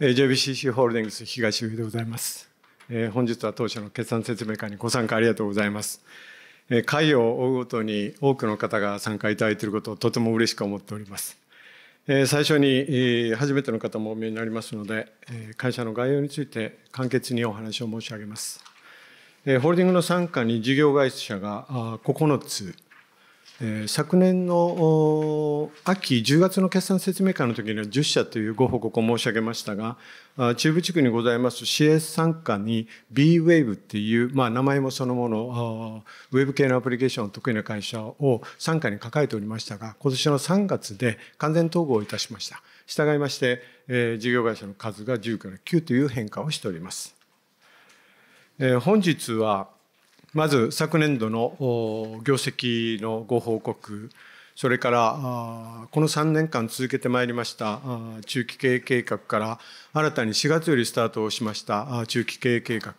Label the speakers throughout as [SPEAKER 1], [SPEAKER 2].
[SPEAKER 1] JBCC ホールディングス東上でございます。本日は当社の決算説明会にご参加ありがとうございます。会を追うごとに多くの方が参加いただいていることをとても嬉しく思っております。最初に初めての方もお見えになりますので、会社の概要について簡潔にお話を申し上げます。ホールディングの参加に事業会社が9つ昨年の秋10月の決算説明会の時には10社というご報告を申し上げましたが中部地区にございます CS 傘下に BWAVE っていう、まあ、名前もそのものウェブ系のアプリケーションを得意な会社を傘下に抱えておりましたが今年の3月で完全統合いたしました従いまして、え事業会社の数が10から9という変化をしております、え本日はまず昨年度の業績のご報告、それからこの3年間続けてまいりました中期経営計画から新たに4月よりスタートをしました中期経営計画、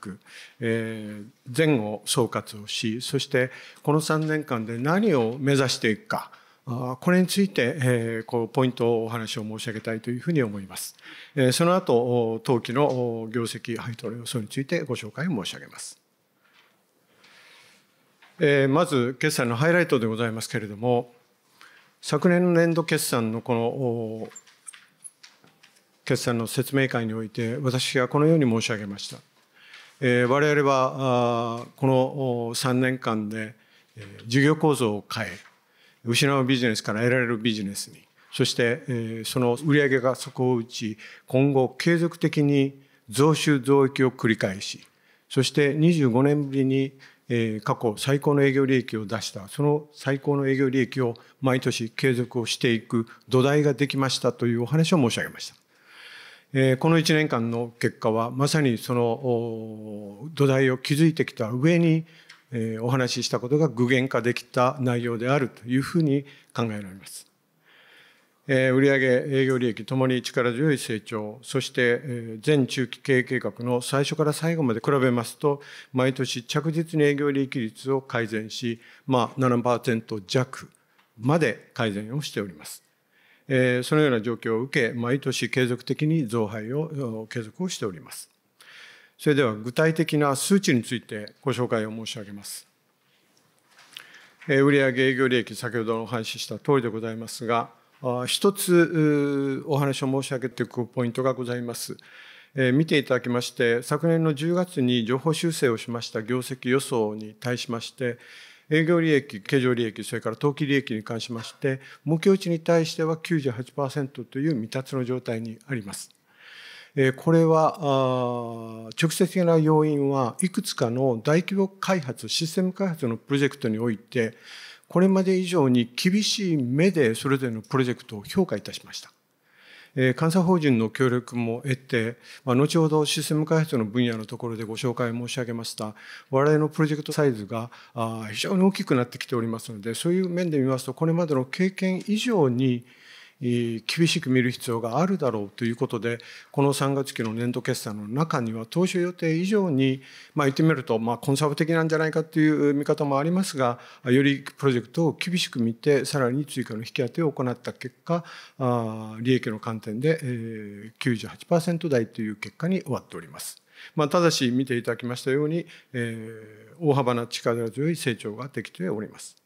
[SPEAKER 1] え前後総括をし、そしてこの3年間で何を目指していくか、これについて、えこうポイントをお話を申し上げたいというふうに思います。えその後、当期の業績配当の予想についてご紹介を申し上げます。えー、まず決算のハイライトでございますけれども昨年の年度決算のこの決算の説明会において私がこのように申し上げました、えー、我々はこの3年間で事業構造を変え失うビジネスから得られるビジネスにそしてその売上が底を打ち今後継続的に増収増益を繰り返しそして25年ぶりにえー、過去最高の営業利益を出したその最高の営業利益を毎年継続をしていく土台ができましたというお話を申し上げました。えー、この1年間の結果はまさにその土台を築いてきた上に、えー、お話ししたことが具現化できた内容であるというふうに考えられます。え売上営業利益ともに力強い成長、そして、え全中期経営計画の最初から最後まで比べますと、毎年着実に営業利益率を改善し、まあ7%弱まで改善をしております。えそのような状況を受け、毎年継続的に増配を継続をしております。それでは具体的な数値についてご紹介を申し上げます。売上営業利益、先ほどお話しした通りでございますが、一つお話を申し上げていくポイントがございます。見ていただきまして昨年の10月に情報修正をしました業績予想に対しまして営業利益、経常利益、それから投機利益に関しまして、目標値に対しては98%という未達の状態にあります。これは直接的な要因はいくつかの大規模開発システム開発のプロジェクトにおいてこれまで以上に厳しい目でそれぞれのプロジェクトを評価いたしました。え監査法人の協力も得て、ま後ほどシステム開発の分野のところでご紹介申し上げました我々のプロジェクトサイズがあ非常に大きくなってきておりますのでそういう面で見ますとこれまでの経験以上に厳しく見る必要があるだろうということでこの3月期の年度決算の中には当初予定以上に、まあ、言ってみると、まあ、コンサーブ的なんじゃないかという見方もありますがよりプロジェクトを厳しく見てさらに追加の引き当てを行った結果利益の観点で98%台という結果に終わっております。まあ、ただし見ていただきましたように、えー、大幅な力強い成長ができております。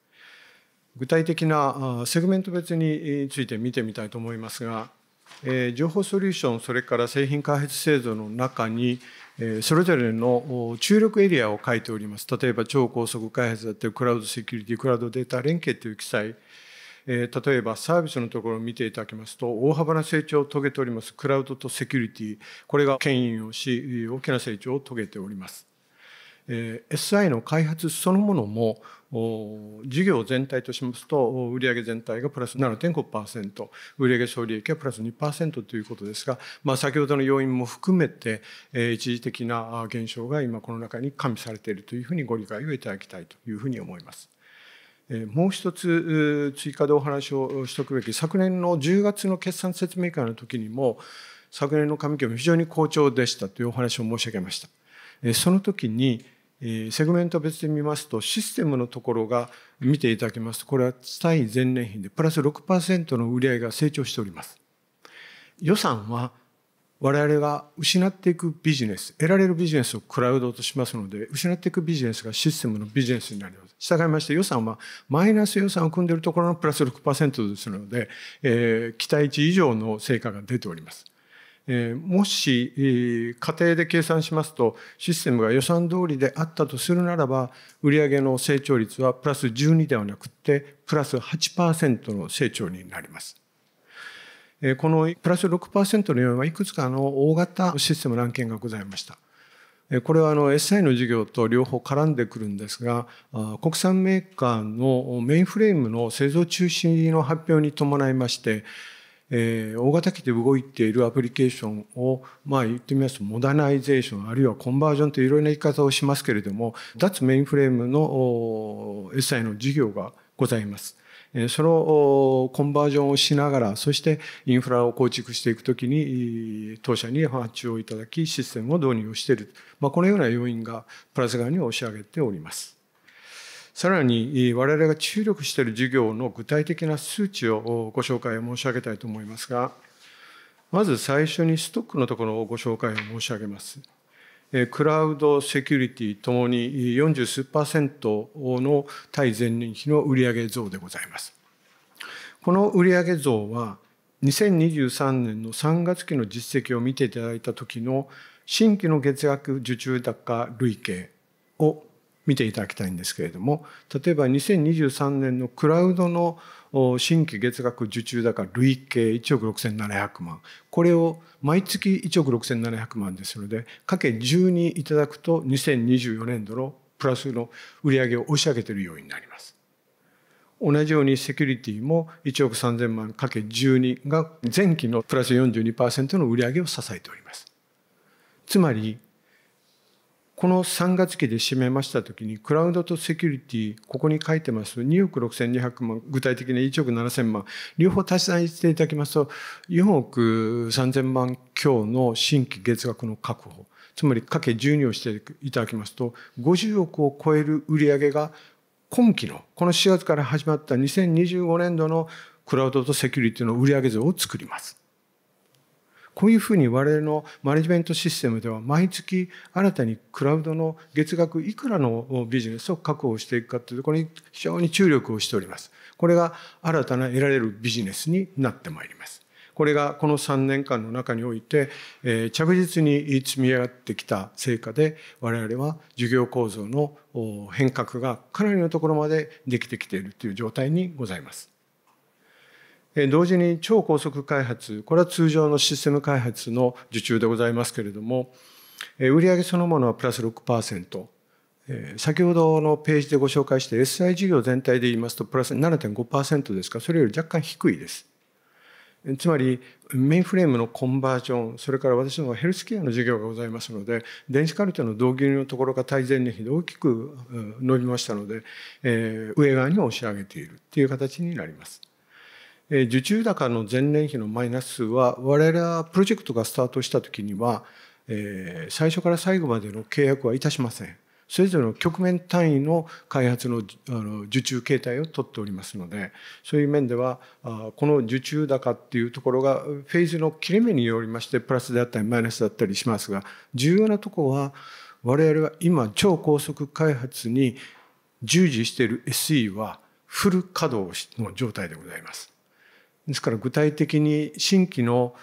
[SPEAKER 1] 具体的なセグメント別について見てみたいと思いますが、情報ソリューション、それから製品開発制度の中に、それぞれの注力エリアを書いております。例えば超高速開発だったり、クラウドセキュリティ、クラウドデータ連携という記載、例えばサービスのところを見ていただきますと、大幅な成長を遂げております、クラウドとセキュリティ、これが牽引をし、大きな成長を遂げております。えー、SI の開発そのものも事業全体としますと売上全体がプラス7.5%売上総利益はプラス2%ということですが、まあ、先ほどの要因も含めて、えー、一時的な現象が今この中に加味されているというふうにご理解をいただきたいというふうに思います。もう一つ追加でお話をしておくべき昨年の10月の決算説明会の時にも昨年の上期も非常に好調でしたというお話を申し上げました。その時にセグメント別で見ますとシステムのところが見ていただきますとこれは対前年比でプラス6%の売り上げが成長しております予算は我々が失っていくビジネス得られるビジネスをクラウドとしますので失っていくビジネスがシステムのビジネスになります従いまして予算はマイナス予算を組んでいるところのプラス6%ですので、えー、期待値以上の成果が出ておりますもし、家庭で計算しますとシステムが予算通りであったとするならば売上の成長率はプラス12ではなくてプラス8%の成長になります。このプラス6%の要因はいくつかの大型システムの案件がございました。これはあの SI の事業と両方絡んでくるんですが国産メーカーのメインフレームの製造中止の発表に伴いましてえー、大型機で動いているアプリケーションを、まあ、言ってみますとモダナイゼーションあるいはコンバージョンといういろいろな言い方をしますけれども脱メインフレームの SI の事業がございます。そのコンバージョンをしながら、そしてインフラを構築していくときに、当社に発注をいただき、システムを導入をしている。まあ、このような要因がプラス側に押し上げております。さらに我々が注力している事業の具体的な数値をご紹介を申し上げたいと思いますが、まず最初にストックのところをご紹介を申し上げます。クラウド、セキュリティともに40数パーセントの対前年比の売上増でございます。この売上増は、2023年の3月期の実績を見ていただいたときの新規の月額受注高累計を見ていただきたいんですけれども例えば2023年のクラウドの新規月額受注高累計1億6700万これを毎月1億6700万ですのでかけ12いただくと2024年度のプラスの売上を押し上げているようになります。同じようにセキュリティも1億3000万かけ12が前期のプラス42%の売上を支えております。つまりこの3月期で締めました時にクラウドとセキュリティここに書いてます2億6200万具体的に1億7000万両方足し算していただきますと4億3000万強の新規月額の確保つまりかけ12をしていただきますと50億を超える売り上げが今期のこの4月から始まった2025年度のクラウドとセキュリティの売上増を作ります。こういうふうに我々のマネジメントシステムでは毎月新たにクラウドの月額いくらのビジネスを確保していくかというところに非常に注力をしております。これが新たな得られるビジネスになってまいります。これがこの3年間の中において、えー、着実に積み上がってきた成果で我々は事業構造の変革がかなりのところまでできてきているという状態にございます。同時に超高速開発、これは通常のシステム開発の受注でございますけれども、売上そのものはプラス6%、先ほどのページでご紹介して SI 事業全体で言いますとプラス7.5%ですかそれより若干低いですつまりメインフレームのコンバージョンそれから私どもヘルスケアの事業がございますので電子カルテの導入のところが大前年比で大きく伸びましたので上側に押し上げているっていう形になります。受注高の前年比のマイナス数は我々はプロジェクトがスタートした時には、え最初から最後までの契約はいたしません。それぞれの局面単位の開発のあの受注形態をとっておりますのでそういう面ではこの受注高っていうところがフェーズの切れ目によりましてプラスであったりマイナスだったりしますが重要なとこは我々は今超高速開発に従事している SE はフル稼働の状態でございます。ですから具体的に新規の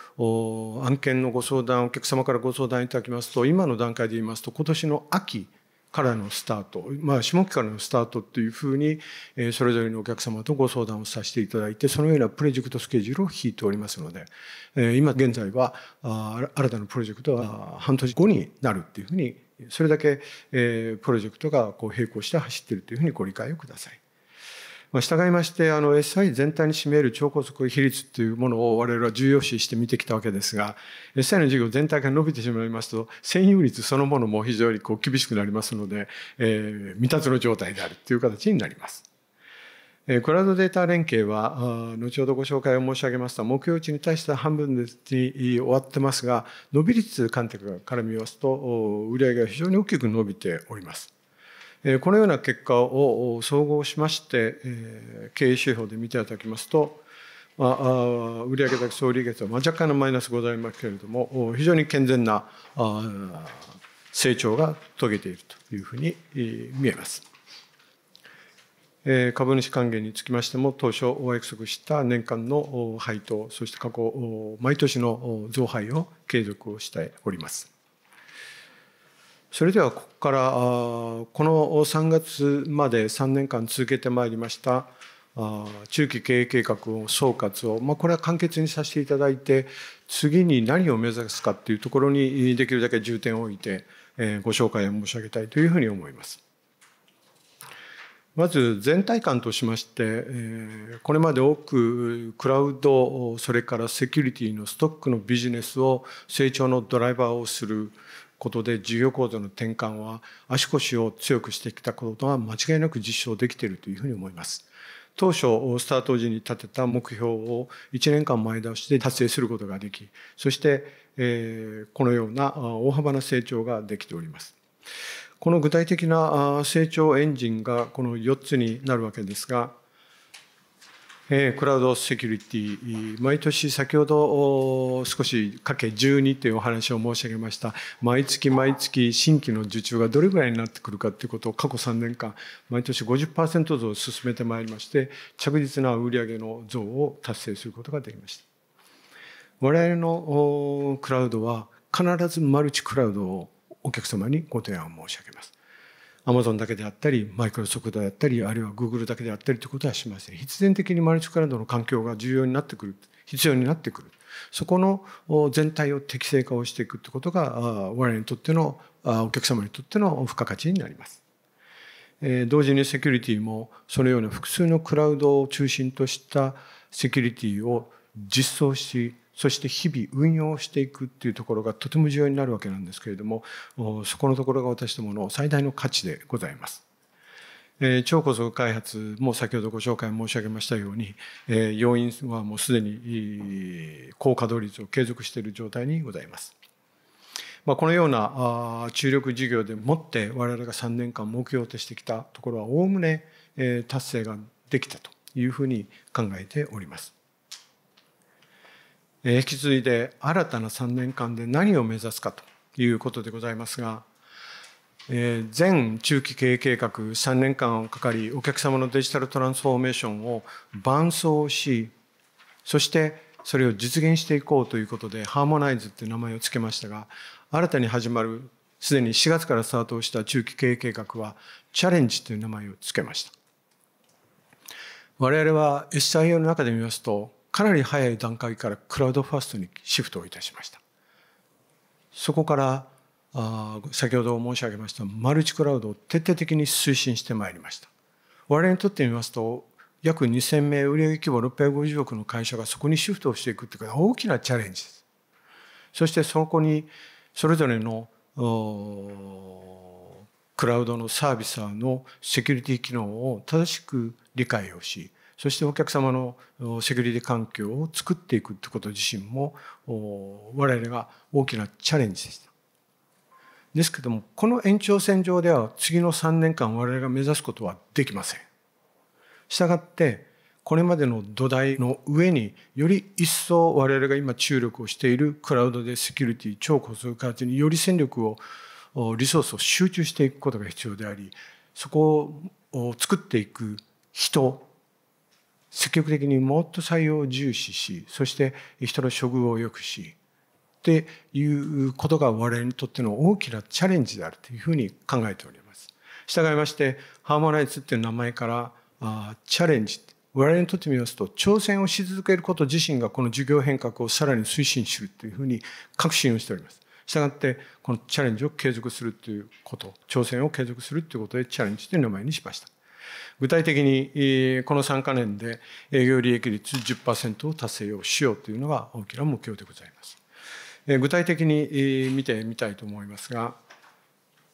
[SPEAKER 1] 案件のご相談お客様からご相談いただきますと今の段階で言いますと今年の秋からのスタート、まあ、下期からのスタートというふうに、えそれぞれのお客様とご相談をさせていただいて、そのようなプロジェクトスケジュールを引いておりますので、え今現在は、あ新たなプロジェクトは半年後になるというふうに、それだけ、えプロジェクトがこう並行して走っているというふうにご理解をください。ま従いましてあの SI 全体に占める超高速比率というものを我々は重要視して見てきたわけですが SI の事業全体が伸びてしまいますと占有率そのものも非常にこう厳しくなりますので、えー、未達の状態であるという形になります。クラウドデータ連携は、後ほどご紹介を申し上げました、目標値に対しては半分に終わってますが、伸び率観点から見ますと、売上が非常に大きく伸びております。このような結果を総合しまして経営指標で見ていただきますとまあ、売上高総利益は若干のマイナスございますけれども非常に健全な成長が遂げているというふうに見えます。株主還元につきましても当初お約束した年間の配当そして過去毎年の増配を継続をしております。それではここからこの3月まで3年間続けてまいりました中期経営計画を総括を、まあ、これは簡潔にさせていただいて次に何を目指すかというところにできるだけ重点を置いてご紹介を申し上げたいというふうに思います。まず全体感としましてこれまで多くクラウドそれからセキュリティのストックのビジネスを成長のドライバーをすることで事業構造の転換は足腰を強くしてきたことが間違いなく実証できているというふうに思います。当初スタート時に立てた目標を1年間前倒しで達成することができそして、えこのような大幅な成長ができております。この具体的な成長エンジンがこの4つになるわけですがクラウドセキュリティ毎年先ほど少しかけ12というお話を申し上げました毎月毎月新規の受注がどれぐらいになってくるかということを過去3年間毎年50%増進めてまいりまして着実な売上の増を達成することができました我々のクラウドは必ずマルチクラウドをお客様にご提案を申し上げますアマゾンだけであったりマイクロソフトであったりあるいはグーグルだけであったりということはしません必然的にマルチクラウドの環境が重要になってくる必要になってくるそこの全体を適正化をしていくってことが我々にとってのお客様にとっての付加価値になります同時にセキュリティもそのような複数のクラウドを中心としたセキュリティを実装しそして日々運用していくっていうところがとても重要になるわけなんですけれどもそこのところが私どもの最大の価値でございます。超高速開発も先ほどご紹介申し上げましたように、要因はもうすでに高稼働率を継続している状態にございます。まあ、このような注力事業でもって我々が3年間目標としてきたところはおおむね達成ができたというふうに考えております。引き継いで新たな3年間で何を目指すかということでございますが、え全中期経営計画3年間をかかりお客様のデジタルトランスフォーメーションを伴走しそしてそれを実現していこうということでハーモナイズって名前を付けましたが新たに始まるすでに4月からスタートした中期経営計画はチャレンジという名前を付けました我々は SIO の中で見ますとかなり早い段階からクラウドファーストにシフトをいたしましたそこからあ先ほど申し上げましたマルチクラウドを徹底的に推進してまいりました我々にとってみますと約2,000名売上規模650億の会社がそこにシフトをしていくっていうのは大きなチャレンジですそしてそこにそれぞれのクラウドのサービスのセキュリティ機能を正しく理解をしそしてお客様のセキュリティ環境を作っていくってこと自身も我々が大きなチャレンジでした。ですけどもこの延長線上では次の3年間我々が目指すことはできません。したがってこれまでの土台の上により一層我々が今注力をしているクラウドでセキュリティ超高速開発により戦力をリソースを集中していくことが必要でありそこを作っていく人積極的にもっと採用を重視しそして人の処遇を良くしっていうことが我々にとっての大きなチャレンジであるというふうに考えております。従いましてハーモナイズっていう名前からあチャレンジ我々にとってみますと挑戦をし続けること自身がこの授業変革をさらに推進するというふうに確信をしております。したがってこのチャレンジを継続するということ挑戦を継続するということでチャレンジという名前にしました。具体的にこの3か年で営業利益率10%を達成をしようというのが大きな目標でございます。具体的に見てみたいと思いますが、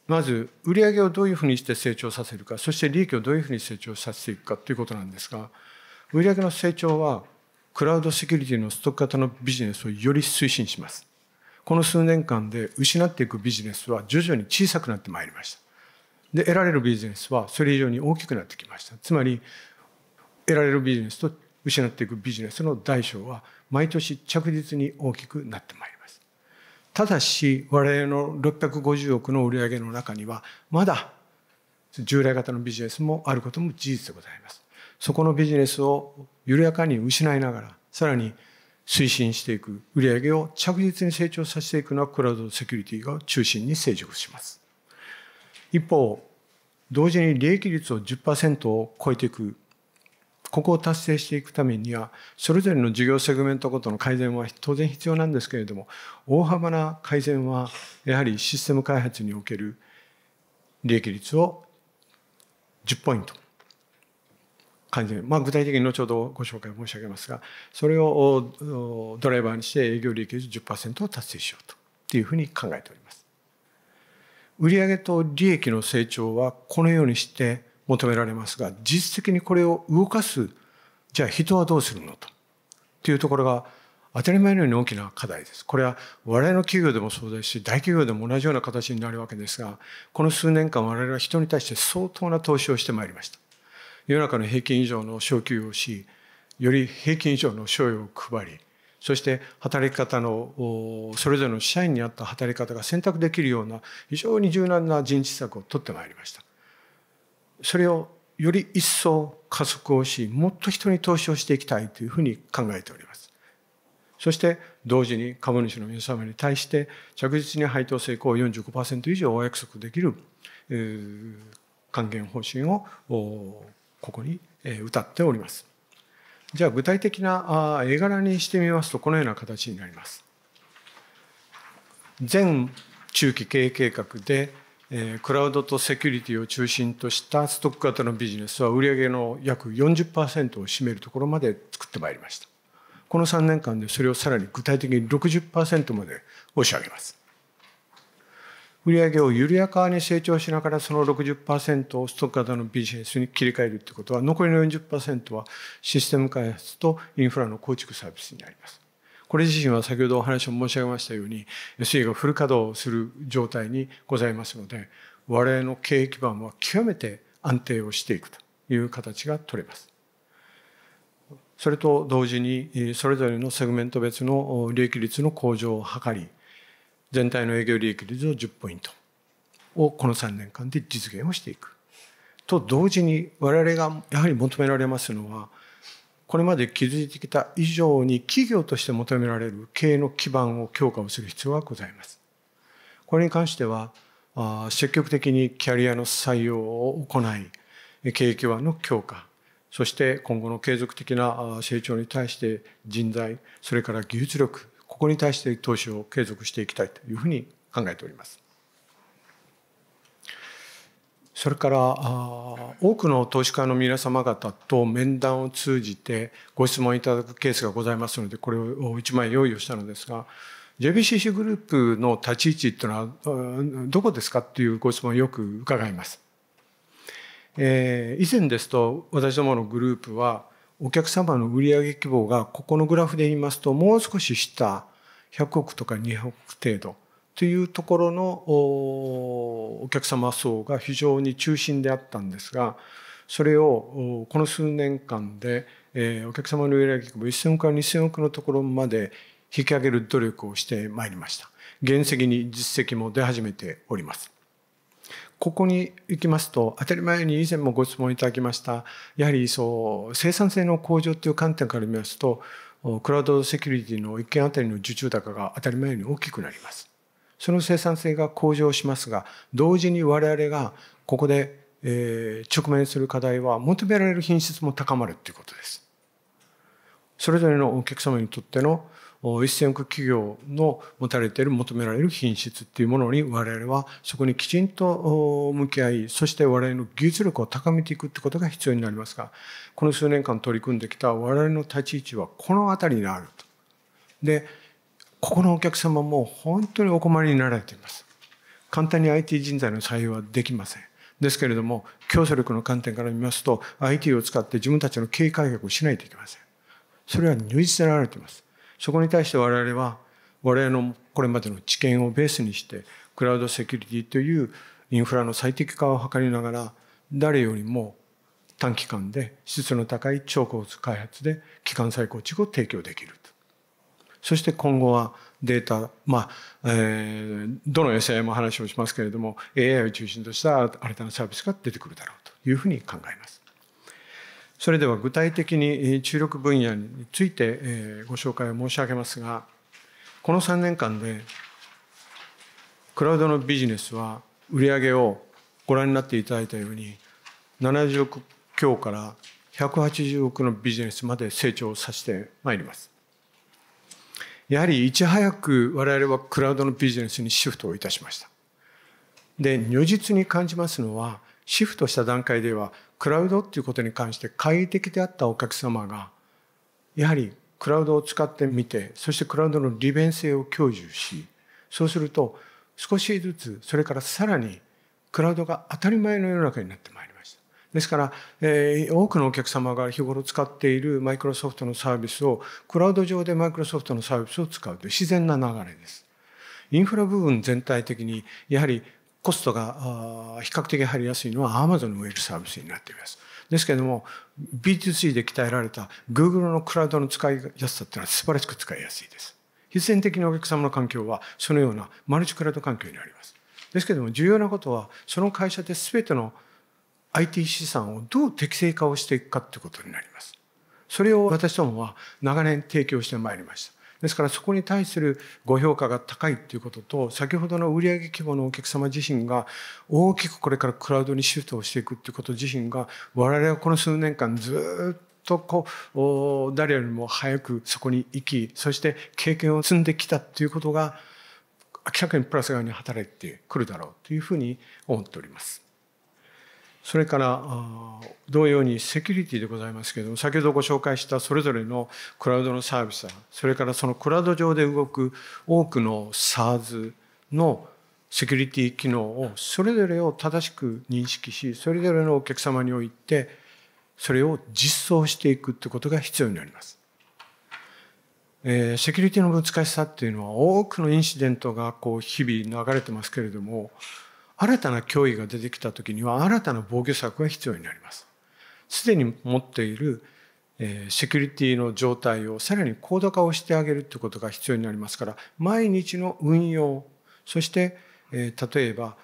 [SPEAKER 1] まず売上をどういうふうにして成長させるか、そして利益をどういうふうに成長させていくかということなんですが、売上の成長はクラウドセキュリティのストック型のビジネスをより推進します。この数年間で失っていくビジネスは徐々に小さくなってまいりました。で得られるビジネスはそれ以上に大きくなってきましたつまり得られるビジネスと失っていくビジネスの大小は毎年着実に大きくなってまいりますただし我々の650億の売上の中にはまだ従来型のビジネスもあることも事実でございますそこのビジネスを緩やかに失いながらさらに推進していく売上を着実に成長させていくのはクラウドセキュリティが中心に成熟します一方同時に利益率を10%を超えていくここを達成していくためにはそれぞれの事業セグメントごとの改善は当然必要なんですけれども大幅な改善はやはりシステム開発における利益率を10ポイント改善、まあ、具体的に後ほどご紹介申し上げますがそれをドライバーにして営業利益率10%を達成しようというふうに考えております。売上と利益の成長はこのようにして求められますが、実質的にこれを動かす、じゃあ人はどうするのと。というところが当たり前のように大きな課題です。これは我々の企業でもそうですし、大企業でも同じような形になるわけですが、この数年間我々は人に対して相当な投資をしてまいりました。世の中の平均以上の昇給をし、より平均以上の賞与を配り、そして働き方のそれぞれの社員に合った働き方が選択できるような非常に柔軟な人事策を取ってまいりました。それをより一層加速をしもっと人に投資をしていきたいというふうに考えております。そして同時に株主の皆様に対して着実に配当成功を45%以上お約束できる還元方針をここにえ謳っております。じゃあ具体的な絵柄にしてみますとこのような形になります。全中期経営計画でクラウドとセキュリティを中心としたストック型のビジネスは売上の約40%を占めるところまで作ってまいりましたこの3年間でそれをさらに具体的に60%まで押し上げます売上を緩やかに成長しながらその60%をストック型のビジネスに切り替えるってことは残りの40%はシステム開発とインフラの構築サービスになります。これ自身は先ほどお話を申し上げましたように SE がフル稼働する状態にございますので我々の経営基盤は極めて安定をしていくという形が取れます。それと同時にそれぞれのセグメント別の利益率の向上を図り全体の営業利益率の10ポイントをこの3年間で実現をしていく。と同時に我々がやはり求められますのはこれまで築いてきた以上に企業として求められる経営の基盤を強化をする必要がございます。これに関しては積極的にキャリアの採用を行い経営基盤の強化そして今後の継続的な成長に対して人材それから技術力ここに対して投資を継続していきたいというふうに考えております。それから多くの投資家の皆様方と面談を通じてご質問いただくケースがございますのでこれを1枚用意をしたのですが JBCC グループの立ち位置というのはどこですかっていうご質問をよく伺います。えー、以前ですと私どものグループはお客様の売上規模がここのグラフで言いますともう少し下100億とか200億程度というところのお客様層が非常に中心であったんですがそれをこの数年間でお客様の売上規模1000億から2000億のところまで引き上げる努力をしてまいりました。原石に実績も出始めております。ここに行きますと、当たり前に以前もご質問いただきました、やはりそう、生産性の向上という観点から見ますと、クラウドセキュリティの1件あたりの受注高が当たり前に大きくなります。その生産性が向上しますが、同時に我々がここで、えー、直面する課題は求められる品質も高まるということです。それぞれのお客様にとっての1 0 0企業の持たれている求められる品質っていうものに我々はそこにきちんと向き合いそして我々の技術力を高めていくってことが必要になりますがこの数年間取り組んできた我々の立ち位置はこの辺りにあると。でここのお客様も本当にお困りになられています。簡単に IT 人材の採用はできません。ですけれども、競争力の観点から見ますと、IT を使って自分たちの経営改革をしないといけません。それは如実でられています。そこに対して我々は我々のこれまでの知見をベースにしてクラウドセキュリティというインフラの最適化を図りながら誰よりも短期間で質の高い超高開発で機関再構築を提供できると。そして今後はデータ、まあえー、どの SI も話をしますけれども AI を中心とした新たなサービスが出てくるだろうというふうに考えます。それでは具体的に注力分野についてご紹介を申し上げますが、この3年間で、クラウドのビジネスは売上をご覧になっていただいたように、70億強から180億のビジネスまで成長させてまいります。やはりいち早く我々はクラウドのビジネスにシフトをいたしました。で、如実に感じますのは、シフトした段階ではクラウドっていうことに関して懐疑的であったお客様がやはりクラウドを使ってみてそしてクラウドの利便性を享受しそうすると少しずつそれからさらにクラウドが当たり前の世の中になってまいりましたですから、えー、多くのお客様が日頃使っているマイクロソフトのサービスをクラウド上でマイクロソフトのサービスを使うという自然な流れですインフラ部分全体的にやはりコストが比較的入りやすいのはアマゾンのウェルサービスになっています。ですけれども B2C で鍛えられた Google のクラウドの使いやすさっていうのは素晴らしく使いやすいです。必然的にお客様の環境はそのようなマルチクラウド環境にあります。ですけれども重要なことはその会社で全ての IT 資産をどう適正化をしていくかということになります。それを私どもは長年提供してまいりました。ですからそこに対するご評価が高いということと先ほどの売上規模のお客様自身が大きくこれからクラウドにシフトをしていくということ自身が我々はこの数年間ずっとこう誰よりも早くそこに行きそして経験を積んできたということが明らかにプラス側に働いてくるだろうというふうに思っております。それから同様にセキュリティでございますけれども先ほどご紹介したそれぞれのクラウドのサービスそれからそのクラウド上で動く多くの SARS のセキュリティ機能をそれぞれを正しく認識しそれぞれのお客様においてそれを実装していくってことが必要になります。えセキュリティの難しさっていうのは多くのインシデントがこう日々流れてますけれども新たな脅威が出てきた時には新たな防御策が必要になります。すでに持っているセキュリティの状態をさらに高度化をしてあげるということが必要になりますから毎日の運用そして例えば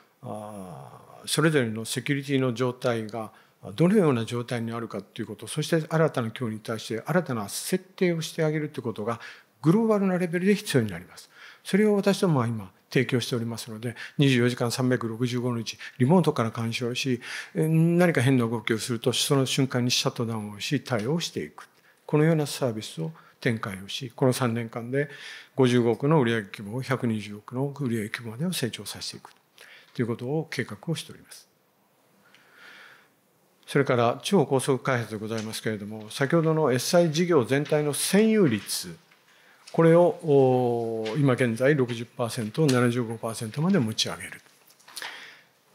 [SPEAKER 1] それぞれのセキュリティの状態がどのような状態にあるかということそして新たな脅威に対して新たな設定をしてあげるということがグローバルなレベルで必要になります。それを私どもは今提供しておりますので、24時間365日、リモートから干渉し、何か変な動きをすると、その瞬間にシャットダウンをし、対応していく。このようなサービスを展開をし、この3年間で55億の売上規模を120億の売上規模までを成長させていくということを計画をしております。それから超高速開発でございますけれども、先ほどの SI 事業全体の占有率これを今現在60% 75%まで持ち上げる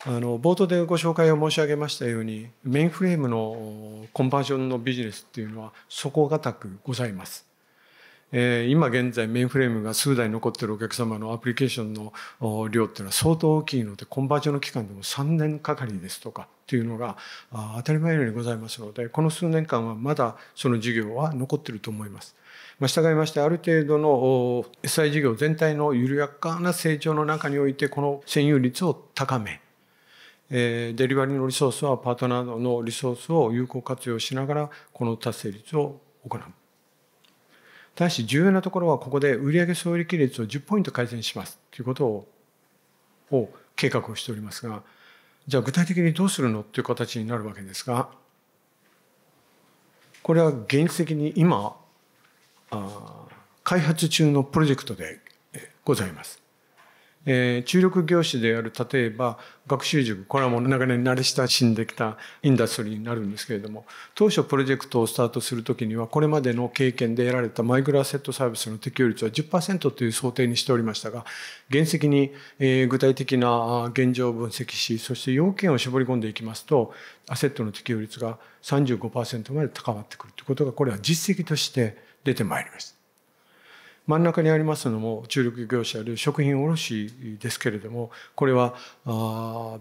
[SPEAKER 1] あの冒頭でご紹介を申し上げましたようにメインフレームのコンバージョンのビジネスっていうのは底堅くございます。え今現在メインフレームが数台残ってるお客様のアプリケーションの量っていうのは相当大きいのでコンバージョンの期間でも3年かかりですとかっていうのが当たり前のようにございますのでこの数年間はまだその事業は残ってると思います。ま従いましてある程度の SI 事業全体の緩やかな成長の中においてこの占有率を高めデリバリーのリソースはパートナーのリソースを有効活用しながらこの達成率を行う。ただし重要なところはここで売上総利率を10ポイント改善しますということを計画をしておりますがじゃあ具体的にどうするのという形になるわけですがこれは現実的に今開発中のプロジェクトでございます。えー、注力業種である例えば学習塾これはもう長年慣れ親しんできたインダストリーになるんですけれども当初プロジェクトをスタートする時にはこれまでの経験で得られたマイクロアセットサービスの適用率は10%という想定にしておりましたが原石に、えー、具体的な現状を分析しそして要件を絞り込んでいきますとアセットの適用率が35%まで高まってくるということがこれは実績として出てまいります真ん中にありますのも中力業者で食品卸ですけれどもこれは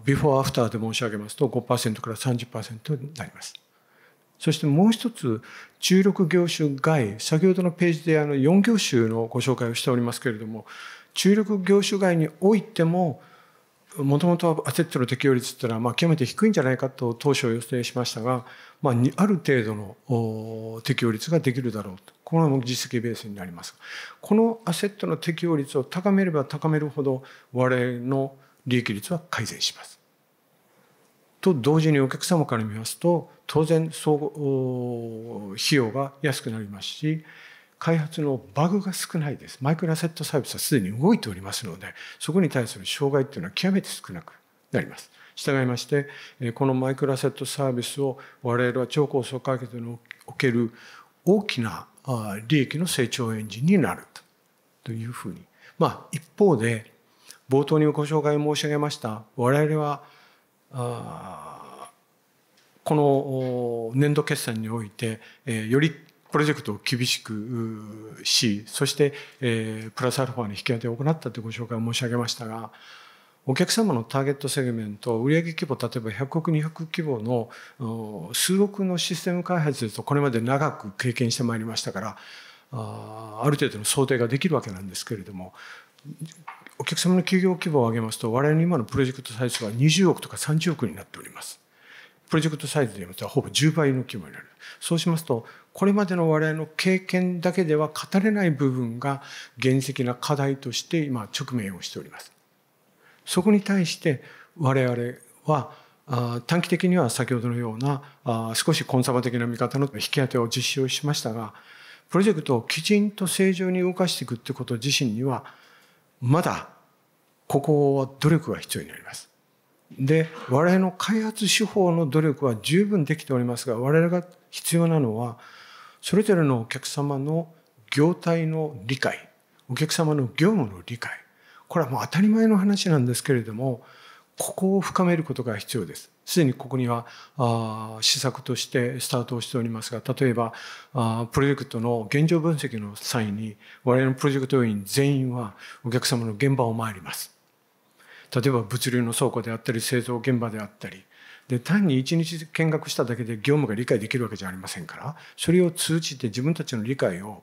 [SPEAKER 1] ビフォーアフターで申し上げますと5%から30%になりますそしてもう一つ中力業種外先ほどのページであの4業種のご紹介をしておりますけれども中力業種外においてももともとアセットの適用率っていうのはまあ極めて低いんじゃないかと当初予定しましたがまあ、ある程度の適用率ができるだろうとこれも実績ベースになりますこのアセットの適用率を高めれば高めるほど我々の利益率は改善します。と同時にお客様から見ますと当然そう費用が安くなりますし開発のバグが少ないですマイクロアセットサービスはすでに動いておりますのでそこに対する障害というのは極めて少なくなります従いまして、このマイクロアセットサービスを我々は超高層階級における大きな利益の成長エンジンになるというふうに。まあ、一方で、冒頭にご紹介申し上げました、我々は、この年度決算において、よりプロジェクトを厳しくし、そして、プラスアルファの引き当てを行ったとご紹介を申し上げましたが、お客様のターゲットセグメント売上規模例えば100億200億規模の数億のシステム開発ですとこれまで長く経験してまいりましたからある程度の想定ができるわけなんですけれどもお客様の企業規模を上げますと我々の今のプロジェクトサイズは20億とか30億になっております。プロジェクトサイズで言いますとほぼ10倍の規模になる。そうしますと、これまでの我々の経験だけでは語れない部分が現実的な課題として今直面をしております。そこに対して我々は短期的には先ほどのような少しコンサバ的な見方の引き当てを実施をしましたがプロジェクトをきちんと正常に動かしていくってこと自身にはまだここは努力が必要になります。で我々の開発手法の努力は十分できておりますが我々が必要なのはそれぞれのお客様の業態の理解お客様の業務の理解これはもう当たり前の話なんですけれどもここを深めることが必要です。すでにここにはあ施策としてスタートをしておりますが例えばあプロジェクトの現状分析の際に我々のプロジェクト要員全員はお客様の現場を参ります。例えば物流の倉庫であったり製造現場であったりで単に1日見学しただけで業務が理解できるわけじゃありませんからそれを通じて自分たちの理解を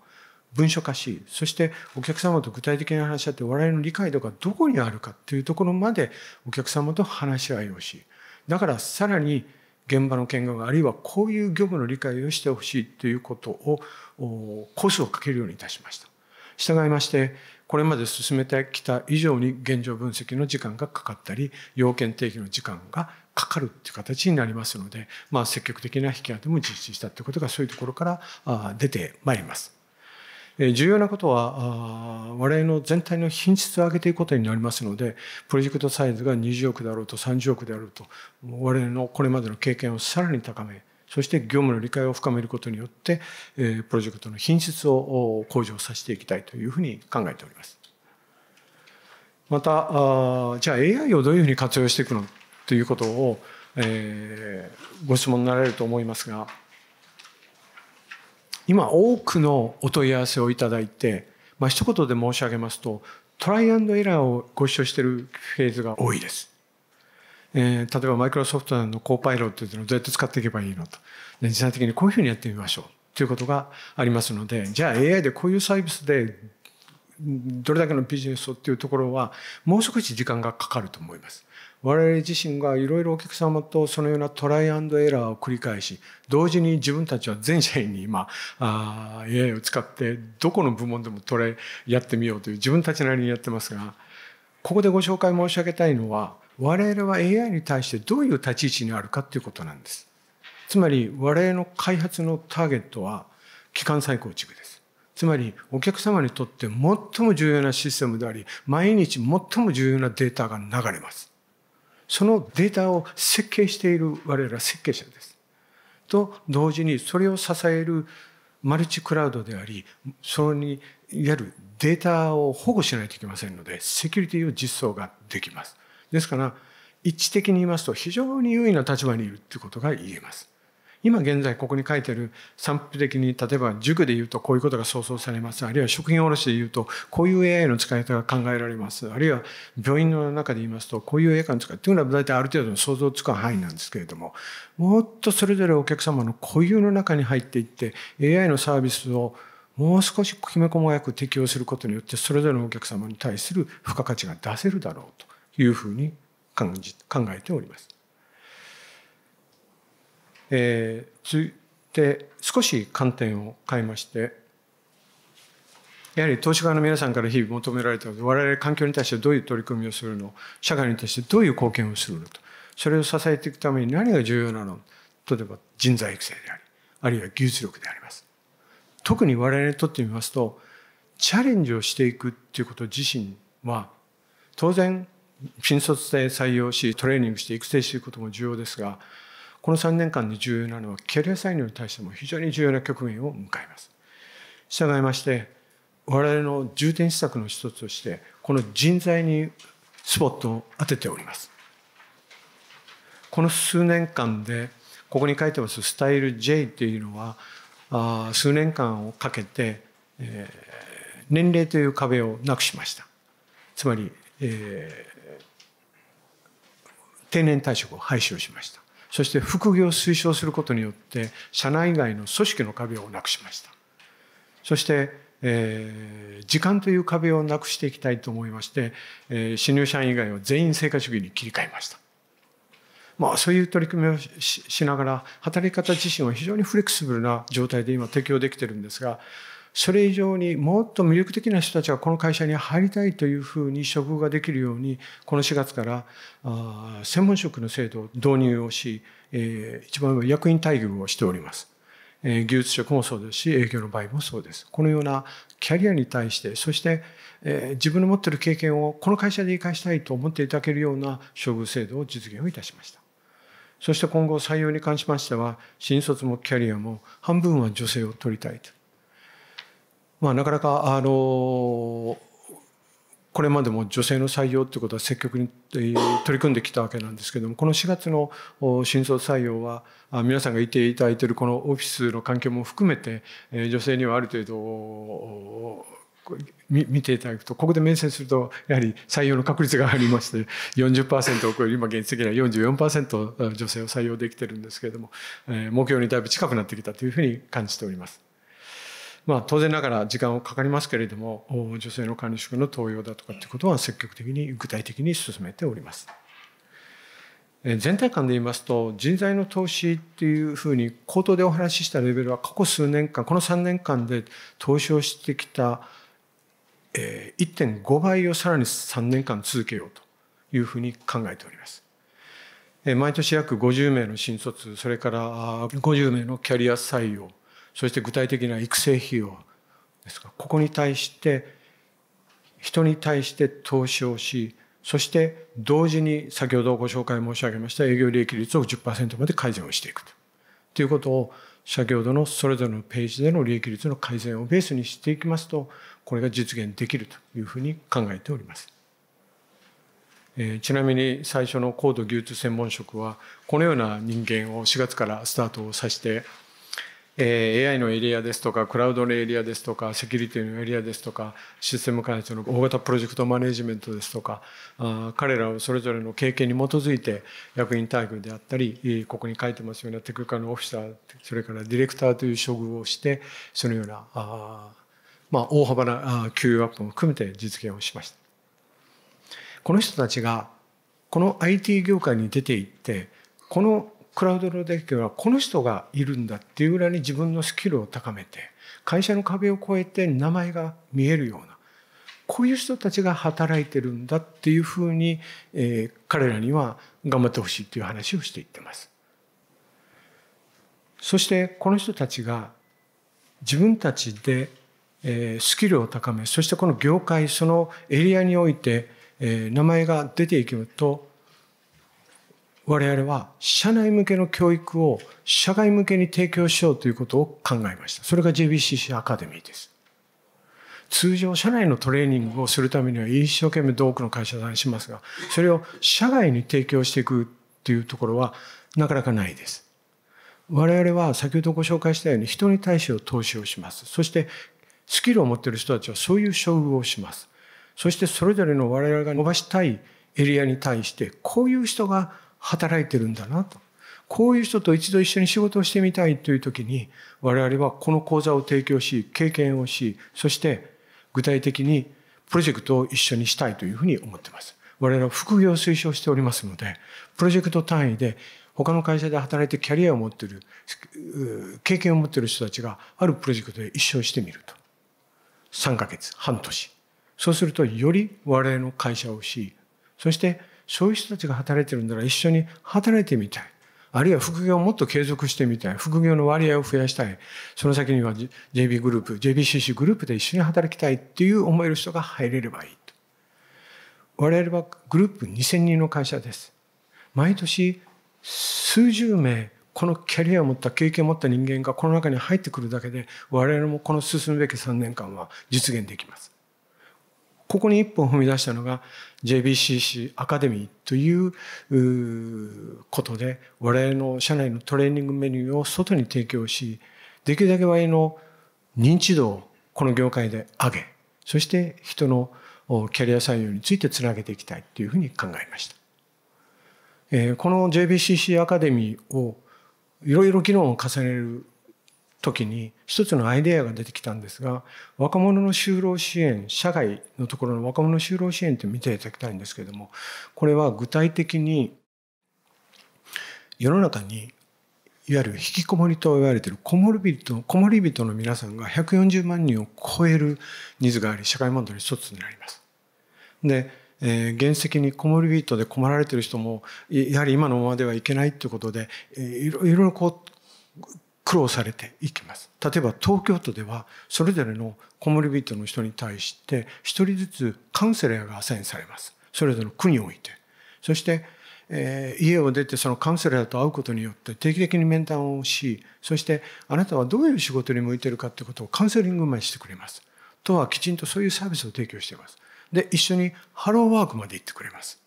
[SPEAKER 1] 文書化し、そしてお客様と具体的な話し合って、我々の理解度がどこにあるかというところまでお客様と話し合いをし、だからさらに現場の見学、あるいはこういう業務の理解をしてほしいということを、コースをかけるようにいたしました。従いまして、これまで進めてきた以上に現状分析の時間がかかったり、要件定義の時間がかかるという形になりますので、まあ、積極的な引き当ても実施したということがそういうところから出てまいります。重要なことは我々の全体の品質を上げていくことになりますのでプロジェクトサイズが20億であろうと30億であろうと我々のこれまでの経験をさらに高めそして業務の理解を深めることによってプロジェクトの品質を向上させていきたいというふうに考えております。またあじゃあ AI をどういうふうに活用していくのということを、えご質問になられると思いますが。今多くのお問い合わせをいただいて、まあ、一言で申し上げますとトライアンドエラーをご視聴しているフェーズが多いです。えー、例えばマイクロソフトのコーパイロットというのをどうやって使っていけばいいのと実際的にこういうふうにやってみましょうということがありますのでじゃあ AI でこういうサービスでどれだけのビジネスをっていうところはもう少し時間がかかると思います。我々自身がいろいろお客様とそのようなトライアンドエラーを繰り返し同時に自分たちは全社員に今あ AI を使ってどこの部門でもトライやってみようという自分たちなりにやってますがここでご紹介申し上げたいのは我々は AI に対してどういう立ち位置にあるかということなんです。つまり我々の開発のターゲットは基幹再構築です。つまりお客様にとって最も重要なシステムであり毎日最も重要なデータが流れます。そのデータを設計している我々は設計者です。と同時にそれを支えるマルチクラウドでありそれにいわゆるデータを保護しないといけませんのでセキュリティを実装ができます。ですから一致的に言いますと非常に優位な立場にいるということが言えます。今現在ここに書いてる散布的に例えば塾で言うとこういうことが想像されますあるいは食品卸で言うとこういう AI の使い方が考えられますあるいは病院の中で言いますとこういう AI の使いというのは大体ある程度の想像つく範囲なんですけれどももっとそれぞれお客様の固有の中に入っていって AI のサービスをもう少しきめ細かく適用することによってそれぞれのお客様に対する付加価値が出せるだろうというふうに考えております。えー、続いて少し観点を変えましてやはり投資家の皆さんから日々求められた我々環境に対してどういう取り組みをするの社会に対してどういう貢献をするのとそれを支えていくために何が重要なの例えば人材育成でありあるいは技術力であります。特に我々にとってみますとチャレンジをしていくっていうこと自身は当然新卒で採用しトレーニングして育成していくことも重要ですがこの3年間で重要なのはキャリア採用に対しても非常に重要な局面を迎えます。従いまして我々の重点施策の一つとしてこの人材にスポットを当てております。この数年間でここに書いてますスタイル J っていうのはあ数年間をかけて、えー、年齢という壁をなくしましたつまり、えー、定年退職を廃止をしましたそして副業を推奨することによって社内外の組織の壁をなくしましたそして、えー、時間という壁をなくしていきたいと思いまして、えー、新入社員以外は全員成果主義に切り替えましたまあ、そういう取り組みをしながら働き方自身は非常にフレキシブルな状態で今提供できてるんですがそれ以上にもっと魅力的な人たちがこの会社に入りたいというふうに処遇ができるようにこの4月から専門職の制度を導入をし、一番上は役員待遇をしております。技術職もそうですし営業の場合もそうです。このようなキャリアに対してそして、自分の持っている経験をこの会社で生かしたいと思っていただけるような処遇制度を実現をいたしました。そして今後採用に関しましては新卒もキャリアも半分は女性を取りたいと。まあ、なかなかあのこれまでも女性の採用ということは積極に取り組んできたわけなんですけどもこの4月の新卒採用は皆さんがいていただいているこのオフィスの環境も含めて女性にはある程度見ていただくとここで面接するとやはり採用の確率がありまして40%を超える今現実的には44%女性を採用できてるんですけれども目標にだいぶ近くなってきたというふうに感じております。まあ、当然ながら時間をかかりますけれども女性の管理職の登用だとかっていうことは積極的に具体的に進めております。全体感で言いますと人材の投資っていうふうに口頭でお話ししたレベルは過去数年間この3年間で投資をしてきた1.5倍をさらに3年間続けようというふうに考えております。毎年約50名の新卒それから50名のキャリア採用そして具体的な育成費用ですかここに対して人に対して投資をしそして同時に先ほどご紹介申し上げました営業利益率を10%まで改善をしていくとということを先ほどのそれぞれのページでの利益率の改善をベースにしていきますとこれが実現できるというふうに考えております。えー、ちなみに最初の高度技術専門職はこのような人間を4月からスタートをさせてえー、AI のエリアですとかクラウドのエリアですとかセキュリティのエリアですとかシステム開発の大型プロジェクトマネジメントですとかあ彼らをそれぞれの経験に基づいて役員待遇であったりここに書いてますようなテクニカルオフィサーそれからディレクターという処遇をしてそのようなあ、まあ、大幅な給与アップも含めて実現をしました。この人たちがこの IT 業界に出ていってこのクラウドのデッはこの人がいるんだっていうぐらいに自分のスキルを高めて会社の壁を越えて名前が見えるようなこういう人たちが働いてるんだっていうふうに、えー、彼らには頑張ってほしいっていう話をしていってます。そしてこの人たちが自分たちでえスキルを高めそしてこの業界そのエリアにおいてえ名前が出ていくと我々は社内向けの教育を社外向けに提供しようということを考えました。それが JBCC アカデミーです。通常社内のトレーニングをするためには一生懸命多くの会社さんしますが、それを社外に提供していくっていうところはなかなかないです。我々は先ほどご紹介したように人に対して投資をします。そしてスキルを持っている人たちはそういう処遇をします。そしてそれぞれの我々が伸ばしたいエリアに対してこういう人が働いてるんだなと。こういう人と一度一緒に仕事をしてみたいという時に、我々はこの講座を提供し、経験をし、そして具体的にプロジェクトを一緒にしたいというふうに思っています。我々は副業を推奨しておりますので、プロジェクト単位で他の会社で働いてキャリアを持っている、経験を持っている人たちがあるプロジェクトで一生してみると。3ヶ月、半年。そうするとより我々の会社をし、そしてそういう人たちが働いてるんなら一緒に働いてみたい。あるいは副業をもっと継続してみたい。副業の割合を増やしたい。その先には JB グループ、JBCC グループで一緒に働きたいっていう思える人が入れればいいと。我々はグループ2000人の会社です。毎年数十名、このキャリアを持った経験を持った人間がこの中に入ってくるだけで、我々もこの進むべき3年間は実現できます。ここに一本踏み出したのが JBCC アカデミーということで我々の社内のトレーニングメニューを外に提供しできるだけ割の認知度をこの業界で上げそして人のキャリア採用についてつなげていきたいというふうに考えました。えこの JBCC アカデミーをいろいろ議論を重ねる時に一つのアイデアが出てきたんですが若者の就労支援社会のところの若者の就労支援って見ていただきたいんですけれどもこれは具体的に世の中にいわゆる引きこもりと言われているこもり人こもり人の皆さんが140万人を超えるニーズがあり社会問題の一つになります。で、えー、原石にこもり人で困られている人もやはり今のままではいけないということで、えいろいろこう苦労されていきます。例えば東京都ではそれぞれのコモリビットの人に対して1人ずつカウンセラーがアサインされます。それぞれの区において。そして、えー、家を出てそのカウンセラーと会うことによって定期的に面談をし、そしてあなたはどういう仕事に向いてるかってことをカウンセリング前にしてくれます。とはきちんとそういうサービスを提供しています。で、一緒にハローワークまで行ってくれます。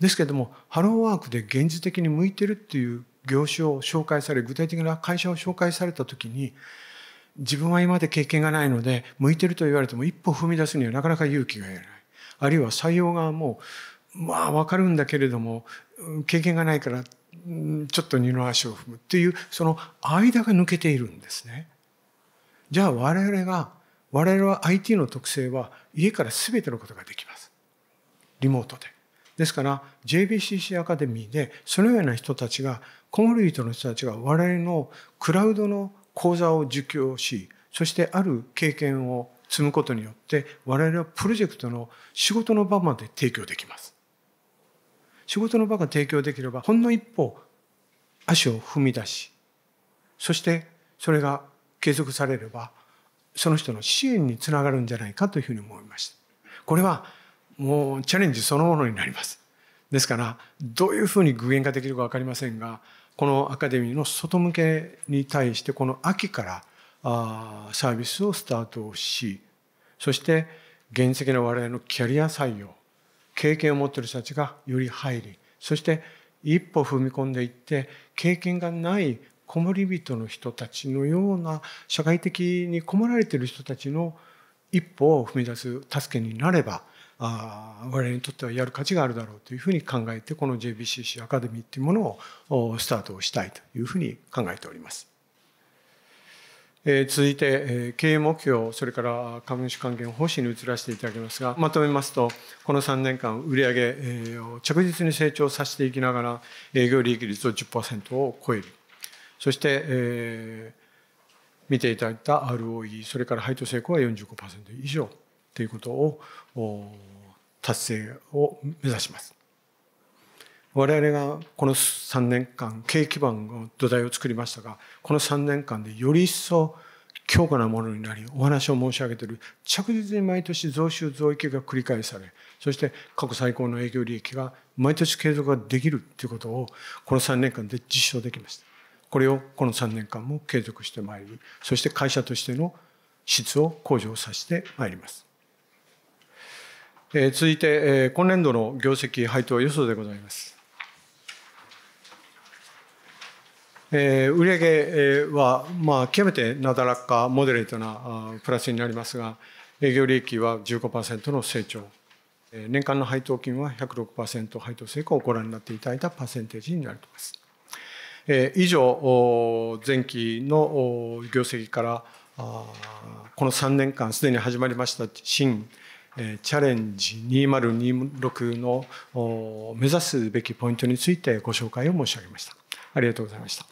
[SPEAKER 1] ですけども、ハローワークで現実的に向いてるっていう業種を紹介され具体的な会社を紹介された時に自分は今まで経験がないので向いてると言われても一歩踏み出すにはなかなか勇気が得ないあるいは採用側もまあ分かるんだけれども経験がないからちょっと二の足を踏むっていうその間が抜けているんですね。じゃあ我々が我々は IT の特性は家から全てのことができます。リモートで。ですから JBCC アカデミーでそのような人たちがコモリートの人たちが我々のクラウドの講座を受教しそしてある経験を積むことによって我々はプロジェクトの仕事の場まで提供できます仕事の場が提供できればほんの一歩足を踏み出しそしてそれが継続されればその人の支援につながるんじゃないかというふうに思いましたこれはもうチャレンジそのものになりますですからどういうふうに具現化できるか分かりませんがこのアカデミーの外向けに対してこの秋からあサービスをスタートしそして現実の我々のキャリア採用経験を持っている人たちがより入りそして一歩踏み込んでいって経験がないこもりびとの人たちのような社会的に困られている人たちの一歩を踏み出す助けになればあ我々にとってはやる価値があるだろうというふうに考えてこの JBCC アカデミーっていうものをスタートをしたいというふうに考えております。え続いて、え経営目標それから株主還元方針に移らせていただきますがまとめますとこの3年間売上、えを着実に成長させていきながら営業利益率を10%を超えるそして、え見ていただいた ROE それから配当成功は45%以上。ということを達成を目指します。我々がこの3年間景基盤の土台を作りましたがこの3年間でより一層強固なものになりお話を申し上げている着実に毎年増収増益が繰り返されそして過去最高の営業利益が毎年継続ができるということをこの3年間で実証できましたこれをこの3年間も継続してまいりそして会社としての質を向上させてまいりますえ続いて、え今年度の業績配当予想でございます。え売上は、まあ、極めてなだらかモデレートなプラスになりますが営業利益は15%の成長年間の配当金は106%配当成功をご覧になっていただいたパーセンテージになります以上前期の業績からこの3年間すでに始まりました新チャレンジ2026の目指すべきポイントについてご紹介を申し上げました。ありがとうございました。